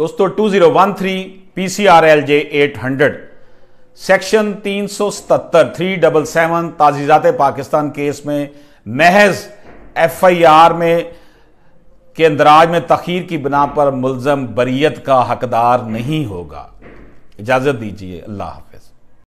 दोस्तों 2013 eight hundred section तीन सौ सतहत्तर थ्री डबल सेवन ताजीजात पाकिस्तान केस में महज एफ आई आर में के अंदराज में तखीर की बिना पर मुलजम बरीयत का हकदार नहीं होगा इजाज़त दीजिए अल्लाह हाफिज़